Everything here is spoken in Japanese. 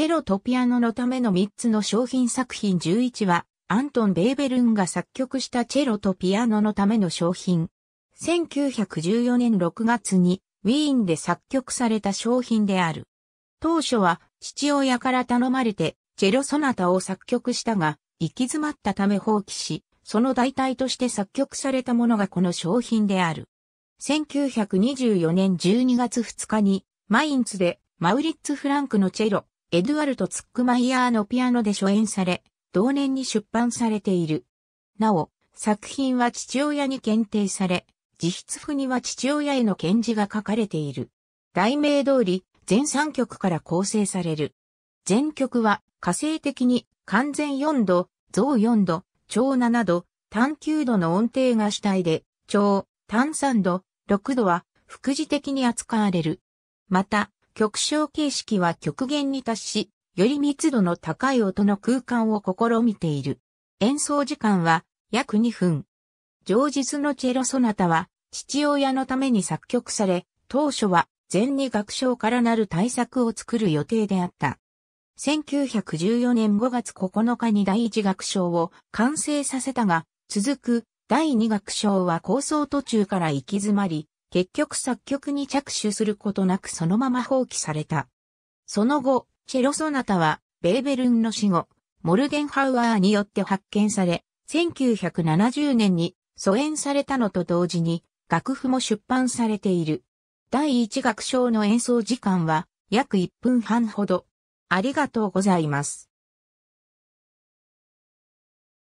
チェロとピアノのための3つの商品作品11は、アントン・ベーベルンが作曲したチェロとピアノのための商品。1914年6月に、ウィーンで作曲された商品である。当初は、父親から頼まれて、チェロソナタを作曲したが、行き詰まったため放棄し、その代替として作曲されたものがこの商品である。1924年12月2日に、マインツで、マウリッツ・フランクのチェロ、エドゥアルト・ツックマイヤーのピアノで初演され、同年に出版されている。なお、作品は父親に検定され、自筆譜には父親への検事が書かれている。題名通り、全3曲から構成される。全曲は、火星的に、完全4度、増4度、超7度、単9度の音程が主体で、超、単3度、6度は、副次的に扱われる。また、極小形式は極限に達し、より密度の高い音の空間を試みている。演奏時間は約2分。上日のチェロソナタは父親のために作曲され、当初は全2楽章からなる大作を作る予定であった。1914年5月9日に第1楽章を完成させたが、続く第2楽章は構想途中から行き詰まり、結局作曲に着手することなくそのまま放棄された。その後、チェロソナタは、ベーベルンの死後、モルゲンハウアーによって発見され、1970年に疎遠されたのと同時に、楽譜も出版されている。第一楽章の演奏時間は、約1分半ほど。ありがとうございます。